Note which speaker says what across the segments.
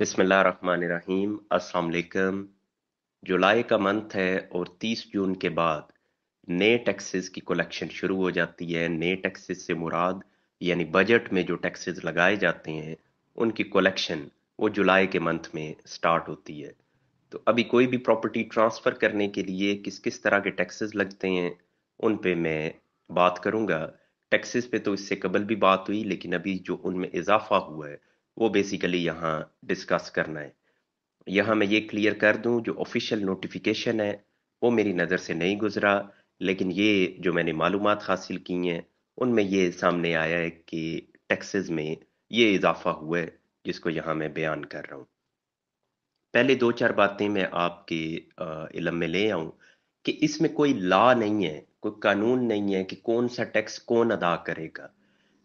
Speaker 1: बिसमीम असलकम जुलाई का मंथ है और 30 जून के बाद नए टैक्सेस की कलेक्शन शुरू हो जाती है नए टैक्सेस से मुराद यानी बजट में जो टैक्सेस लगाए जाते हैं उनकी कलेक्शन वो जुलाई के मंथ में स्टार्ट होती है तो अभी कोई भी प्रॉपर्टी ट्रांसफ़र करने के लिए किस किस तरह के टैक्सेस लगते हैं उन पे मैं बात करूँगा टैक्सेस पे तो इससे कबल भी बात हुई लेकिन अभी जो उनमें इजाफा हुआ है वो बेसिकली यहाँ डिस्कस करना है यहाँ मैं ये क्लियर कर दूँ जो ऑफिशियल नोटिफिकेशन है वो मेरी नज़र से नहीं गुजरा लेकिन ये जो मैंने मालूम हासिल की हैं उनमें ये सामने आया है कि टैक्सेस में ये इजाफा हुआ है जिसको यहाँ मैं बयान कर रहा हूँ पहले दो चार बातें मैं आपके इलम में ले आऊँ कि इसमें कोई ला नहीं है कोई कानून नहीं है कि कौन सा टैक्स कौन अदा करेगा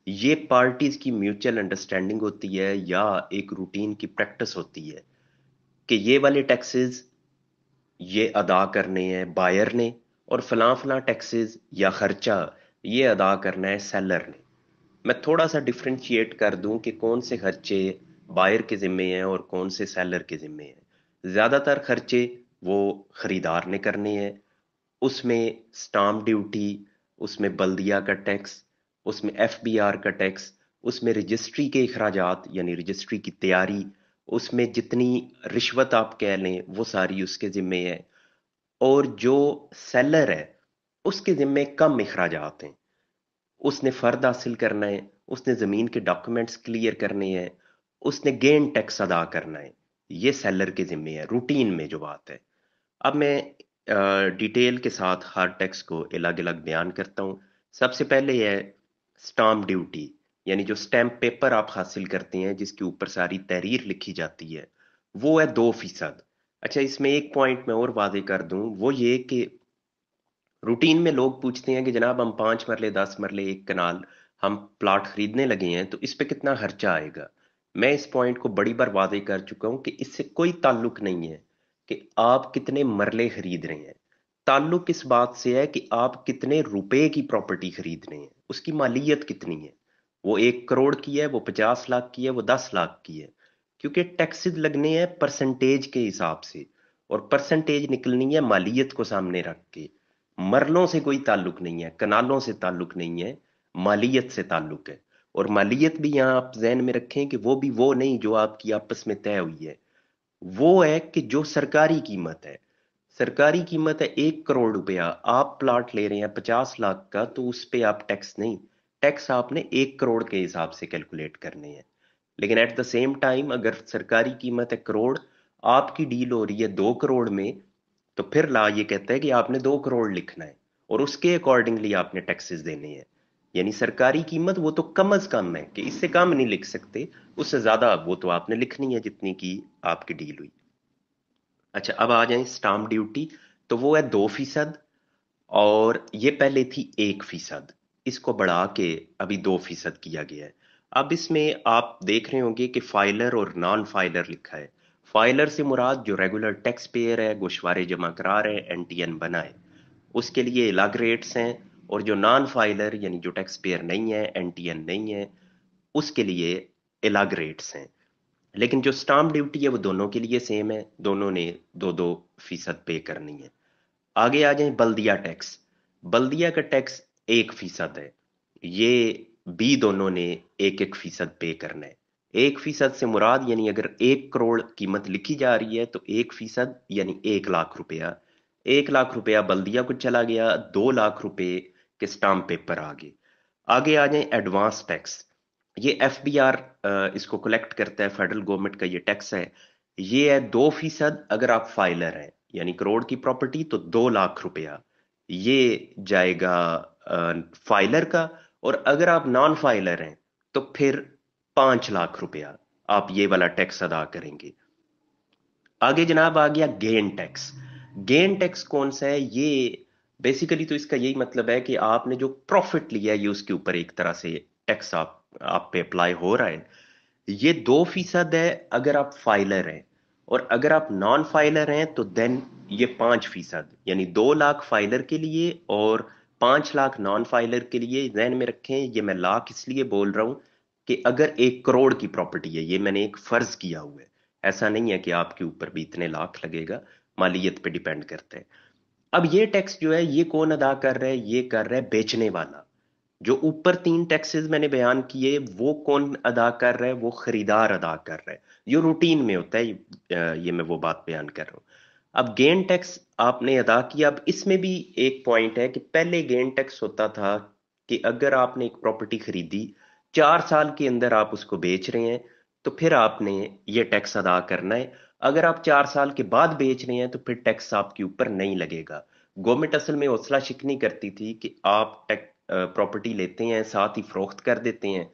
Speaker 1: ये पार्टीज की म्यूचुअल अंडरस्टैंडिंग होती है या एक रूटीन की प्रैक्टिस होती है कि ये वाले टैक्सेस ये अदा करने हैं बायर ने और फला फला टैक्सेस या खर्चा ये अदा करना है सेलर ने मैं थोड़ा सा डिफ्रेंशिएट कर दूं कि कौन से खर्चे बायर के ज़िम्मे हैं और कौन से सेलर के ज़िम्मे हैं ज़्यादातर खर्चे वो ख़रीदार ने करने हैं उसमें स्टाम्प ड्यूटी उसमें बल्दिया का टैक्स उसमें एफ बी आर का टैक्स उसमें रजिस्ट्री के अखराज यानी रजिस्ट्री की तैयारी उसमें जितनी रिश्वत आप कह लें वो सारी उसके ज़िम्मे है और जो सेलर है उसके ज़िम्मे कम अखराज हैं उसने फ़र्द हासिल करना है उसने ज़मीन के डॉक्यूमेंट्स क्लियर करने हैं उसने गेन टैक्स अदा करना है ये सेलर के ज़िम्मे है रूटीन में जो बात है अब मैं डिटेल के साथ हर टैक्स को अलग अलग बयान करता हूँ सबसे पहले है स्टाम्प ड्यूटी यानी जो स्टैम्प पेपर आप हासिल करते हैं जिसके ऊपर सारी तहरीर लिखी जाती है वो है दो फीसद अच्छा इसमें एक पॉइंट मैं और वादे कर दूं वो ये कि रूटीन में लोग पूछते हैं कि जनाब हम पांच मरले दस मरले एक कनाल हम प्लाट खरीदने लगे हैं तो इस पर कितना खर्चा आएगा मैं इस पॉइंट को बड़ी बार वादे कर चुका हूं कि इससे कोई ताल्लुक नहीं है कि आप कितने मरले खरीद रहे हैं ताल्लुक इस बात से है कि आप कितने रुपए की प्रॉपर्टी खरीद रहे हैं उसकी मालियत कितनी है वो एक करोड़ की है वो पचास लाख की है वो दस लाख की है क्योंकि टैक्सेस लगने हैं परसेंटेज के हिसाब से और परसेंटेज निकलनी है मालियत को सामने रख के मरलों से कोई ताल्लुक नहीं है कनालों से ताल्लुक नहीं है मालियत से ताल्लुक है और मालियत भी यहाँ आप जहन में रखें कि वो भी वो नहीं जो आपकी आपस में तय हुई है वो है कि जो सरकारी कीमत है सरकारी कीमत है एक करोड़ रुपया आप प्लाट ले रहे हैं पचास लाख का तो उस पर आप टैक्स नहीं टैक्स आपने एक करोड़ के हिसाब से कैलकुलेट करने हैं लेकिन एट द सेम टाइम अगर सरकारी कीमत है करोड़ आपकी डील हो रही है दो करोड़ में तो फिर ला ये कहता है कि आपने दो करोड़ लिखना है और उसके अकॉर्डिंगली आपने टैक्सेस देने हैं यानी सरकारी कीमत वो तो कम अज कम है कि इससे कम नहीं लिख सकते उससे ज्यादा वो तो आपने लिखनी है जितनी की आपकी डील हुई अच्छा अब आ जाए स्टाम्प ड्यूटी तो वो है दो फीसद और ये पहले थी एक फीसद इसको बढ़ा के अभी दो फीसद किया गया है अब इसमें आप देख रहे होंगे कि फाइलर और नॉन फाइलर लिखा है फाइलर से मुराद जो रेगुलर टैक्स पेयर है गोशवारे जमा करा रहे हैं एन टी एन बनाए उसके लिए अलग रेट्स हैं और जो नॉन फाइलर यानी जो टैक्स पेयर नहीं है एन टी एन नहीं है उसके लिए अलग रेट्स हैं लेकिन जो स्टाम्प ड्यूटी है वो दोनों के लिए सेम है दोनों ने दो दो फीसद पे करनी है आगे आ जाए बल्दिया टैक्स बल्दिया का टैक्स एक फीसद है ये भी दोनों ने एक एक फीसद पे करना है एक फीसद से मुराद यानी अगर एक करोड़ कीमत लिखी जा रही है तो एक फीसद यानी एक लाख रुपया एक लाख रुपया बल्दिया को चला गया दो लाख रुपए के स्टाम्प पेपर आ गए आगे आ जाए एडवांस टैक्स ये एफ इसको कलेक्ट करता है फेडरल गवर्नमेंट का ये टैक्स है ये है दो फीसद अगर आप फाइलर हैं यानी करोड़ की प्रॉपर्टी तो दो लाख रुपया ये जाएगा फाइलर का और अगर आप नॉन फाइलर हैं तो फिर पांच लाख रुपया आप ये वाला टैक्स अदा करेंगे आगे जनाब आ गया गेन टैक्स गेन टैक्स कौन सा है ये बेसिकली तो इसका यही मतलब है कि आपने जो प्रॉफिट लिया है ये उसके ऊपर एक तरह से टैक्स आप आप पे अप्लाई हो रहा है ये दो फीसद है अगर आप फाइलर हैं और अगर आप नॉन फाइलर हैं तो देन ये पांच फीसद यानी दो लाख फाइलर के लिए और पांच लाख नॉन फाइलर के लिए जहन में रखें ये मैं लाख इसलिए बोल रहा हूं कि अगर एक करोड़ की प्रॉपर्टी है ये मैंने एक फ़र्ज़ किया हुआ है ऐसा नहीं है कि आपके ऊपर भी इतने लाख लगेगा मालियत पे डिपेंड करते हैं अब ये टैक्स जो है ये कौन अदा कर रहा है ये कर रहा है बेचने वाला जो ऊपर तीन टैक्सेस मैंने बयान किए वो कौन अदा कर रहा है वो खरीदार अदा कर रहा है ये रूटीन में होता है ये मैं वो बात बयान कर रहा हूँ अब गेन टैक्स आपने अदा किया अब इसमें भी एक पॉइंट है कि पहले गेन टैक्स होता था कि अगर आपने एक प्रॉपर्टी खरीदी चार साल के अंदर आप उसको बेच रहे हैं तो फिर आपने ये टैक्स अदा करना है अगर आप चार साल के बाद बेच रहे हैं तो फिर टैक्स आपके ऊपर नहीं लगेगा गवर्नमेंट असल में हौसला शिकनी करती थी कि आप टैक्स प्रॉपर्टी लेते हैं साथ ही फरोख्त कर देते हैं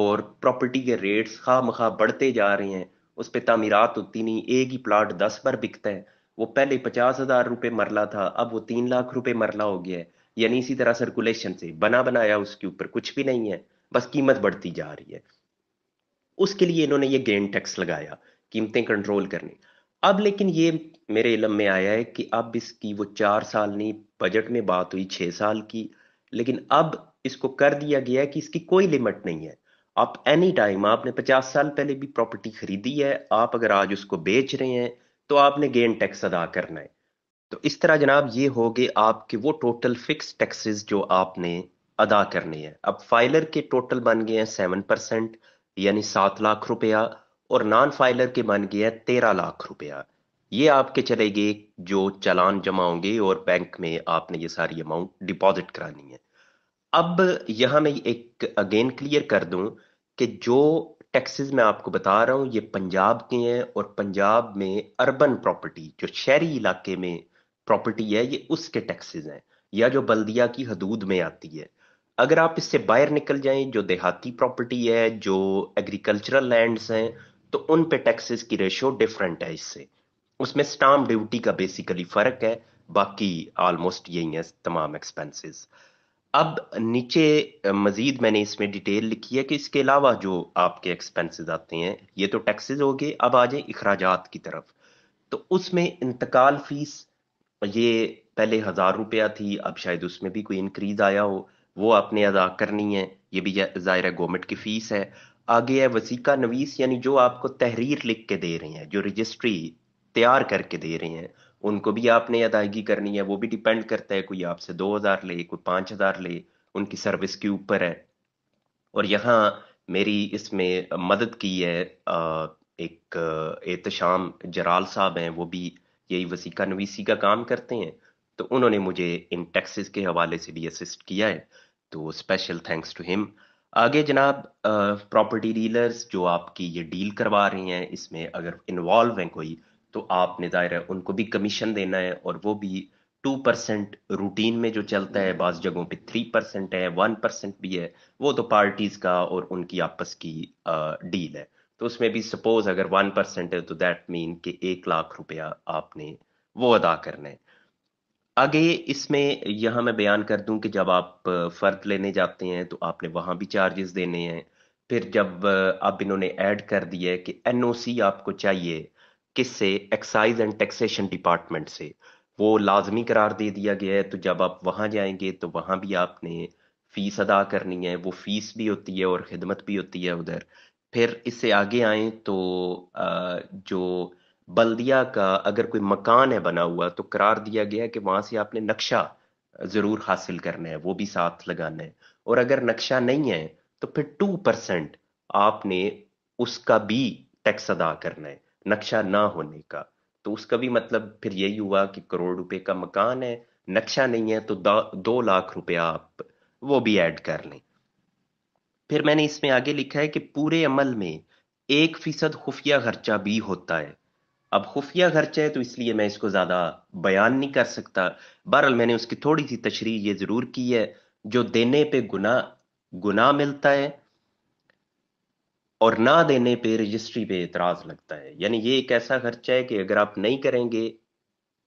Speaker 1: और प्रॉपर्टी के रेट्स खा मखा बढ़ते जा रहे हैं उस पर तमीरत होती नहीं एक ही प्लाट दस पर बिकता है वो पहले पचास हज़ार रुपये मरला था अब वो तीन लाख रुपये मरला हो गया है यानी इसी तरह सर्कुलेशन से बना बनाया उसके ऊपर कुछ भी नहीं है बस कीमत बढ़ती जा रही है उसके लिए इन्होंने ये गेन टैक्स लगाया कीमतें कंट्रोल करने अब लेकिन ये मेरे इलम में आया है कि अब इसकी वो चार साल नहीं बजट में बात हुई छह साल की लेकिन अब इसको कर दिया गया है कि इसकी कोई लिमिट नहीं है आप एनी टाइम आपने 50 साल पहले भी प्रॉपर्टी खरीदी है आप अगर आज उसको बेच रहे हैं तो आपने गेन टैक्स अदा करना है तो इस तरह जनाब ये हो गए आपके वो टोटल फिक्स टैक्सेस जो आपने अदा करने हैं अब फाइलर के टोटल बन गए हैं सेवन परसेंट यानी सात लाख रुपया और नॉन फाइलर के बन गए हैं तेरह लाख रुपया ये आपके गए जो चालान जमा होंगे और बैंक में आपने ये सारी अमाउंट डिपॉजिट करानी है अब यहां मैं एक अगेन क्लियर कर दूं कि जो टैक्सेस मैं आपको बता रहा हूँ ये पंजाब के हैं और पंजाब में अर्बन प्रॉपर्टी जो शहरी इलाके में प्रॉपर्टी है ये उसके टैक्सेस हैं या जो बल्दिया की हदूद में आती है अगर आप इससे बाहर निकल जाएं जो देहाती प्रॉपर्टी है जो एग्रीकल्चरल लैंड्स हैं तो उन पे टैक्सेस की रेशियो डिफरेंट है इससे उसमें स्टाम्प ड्यूटी का बेसिकली फ़र्क है बाकी ऑलमोस्ट यही है तमाम एक्सपेंसेस अब नीचे मज़ीद मैंने इसमें डिटेल लिखी है कि इसके अलावा जो आपके एक्सपेंसेस आते हैं ये तो टैक्सेस हो गए अब आ जाए अखराज की तरफ तो उसमें इंतकाल फीस ये पहले हज़ार रुपया थी अब शायद उसमें भी कोई इनक्रीज़ आया हो वो आपने अदा करनी है ये भी ज़ाहिर है गवर्नमेंट की फ़ीस है आगे है वसीका नवीस यानी जो आपको तहरीर लिख के दे रहे हैं जो रजिस्ट्री तैयार करके दे रहे हैं उनको भी आपने अदायगी करनी है वो भी डिपेंड करता है कोई आपसे दो हज़ार ले कोई पाँच हज़ार ले उनकी सर्विस के ऊपर है और यहाँ मेरी इसमें मदद की है एक एहतम जराल साहब हैं वो भी यही वसीका नवीसी का काम करते हैं तो उन्होंने मुझे इन टैक्सेस के हवाले से भी असिस्ट किया है तो स्पेशल थैंक्स टू हिम आगे जनाब प्रॉपर्टी डीलर्स जो आपकी ये डील करवा रहे हैं इसमें अगर इन्वॉल्व हैं कोई तो आपने जाहिर है उनको भी कमीशन देना है और वो भी टू परसेंट रूटीन में जो चलता है हम्म। बाज जगहों पे थ्री परसेंट है वन परसेंट भी है वो तो पार्टीज का और उनकी आपस की डील है तो उसमें भी सपोज अगर वन परसेंट है तो दैट मीन के एक लाख रुपया आपने वो अदा करना है आगे इसमें यहाँ मैं बयान कर दूं कि जब आप फर्द लेने जाते हैं तो आपने वहां भी चार्जेस देने हैं फिर जब अब इन्होंने ऐड कर दिया है कि एनओसी आपको चाहिए किससे एक्साइज एंड टैक्सेशन डिपार्टमेंट से वो लाजमी करार दे दिया गया है तो जब आप वहाँ जाएंगे तो वहाँ भी आपने फ़ीस अदा करनी है वो फ़ीस भी होती है और ख़िदमत भी होती है उधर फिर इससे आगे आए तो जो बल्दिया का अगर कोई मकान है बना हुआ तो करार दिया गया है कि वहाँ से आपने नक्शा ज़रूर हासिल करना है वो भी साथ लगाना है और अगर नक्शा नहीं है तो फिर टू परसेंट आपने उसका भी टैक्स अदा करना है नक्शा ना होने का तो उसका भी मतलब फिर यही हुआ कि करोड़ रुपए का मकान है नक्शा नहीं है तो दो लाख रुपया आप वो भी ऐड कर लें फिर मैंने इसमें आगे लिखा है कि पूरे अमल में एक फीसद खुफिया खर्चा भी होता है अब खुफिया खर्चा है तो इसलिए मैं इसको ज़्यादा बयान नहीं कर सकता बहरहाल मैंने उसकी थोड़ी सी तशरी ये ज़रूर की है जो देने पे गुना गुना मिलता है और ना देने पे रजिस्ट्री पे इतराज लगता है यानी ये एक ऐसा खर्चा है कि अगर आप नहीं करेंगे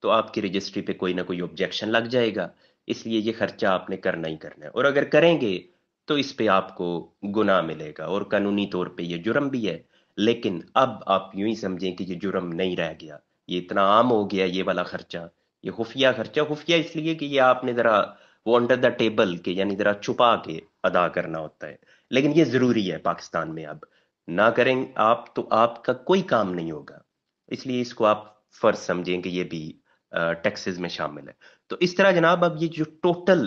Speaker 1: तो आपकी रजिस्ट्री पे कोई ना कोई ऑब्जेक्शन लग जाएगा इसलिए ये खर्चा आपने करना ही करना है और अगर करेंगे तो इस पे आपको गुनाह मिलेगा और कानूनी तौर पे ये जुर्म भी है लेकिन अब आप यूं ही समझें कि ये जुर्म नहीं रह गया ये इतना आम हो गया ये वाला खर्चा ये खुफिया खर्चा खुफिया इसलिए कि ये आपने ज़रा वो अंडर द टेबल के यानी ज़रा छुपा के अदा करना होता है लेकिन ये ज़रूरी है पाकिस्तान में अब ना करें आप तो आपका कोई काम नहीं होगा इसलिए इसको आप फर्ज समझें कि ये भी टैक्सेस में शामिल है तो इस तरह जनाब अब ये जो टोटल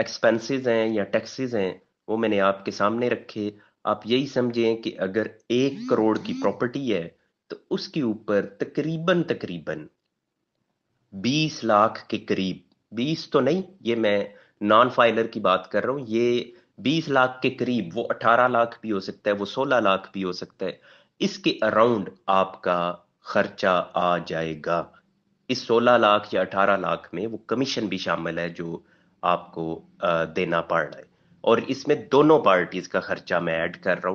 Speaker 1: एक्सपेंसेस हैं या टैक्सेस हैं वो मैंने आपके सामने रखे आप यही समझें कि अगर एक करोड़ की प्रॉपर्टी है तो उसके ऊपर तकरीबन तकरीबन 20 लाख के करीब 20 तो नहीं ये मैं नॉन फाइलर की बात कर रहा हूँ ये बीस लाख के करीब वो अठारह लाख भी हो सकता है वो सोलह लाख भी हो सकता है इसके अराउंड आपका खर्चा आ जाएगा इस सोलह लाख या अठारह लाख में वो कमीशन भी शामिल है जो आपको देना पड़ रहा है और इसमें दोनों पार्टीज का खर्चा मैं ऐड कर रहा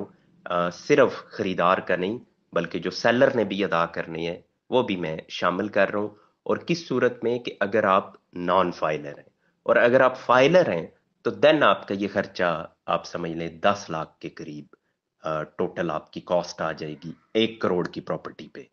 Speaker 1: हूँ सिर्फ खरीदार का नहीं बल्कि जो सेलर ने भी अदा करनी है वो भी मैं शामिल कर रहा हूँ और किस सूरत में कि अगर आप नॉन फाइलर हैं और अगर आप फाइलर हैं तो देन आपका ये खर्चा आप समझ लें दस लाख के करीब टोटल आपकी कॉस्ट आ जाएगी एक करोड़ की प्रॉपर्टी पे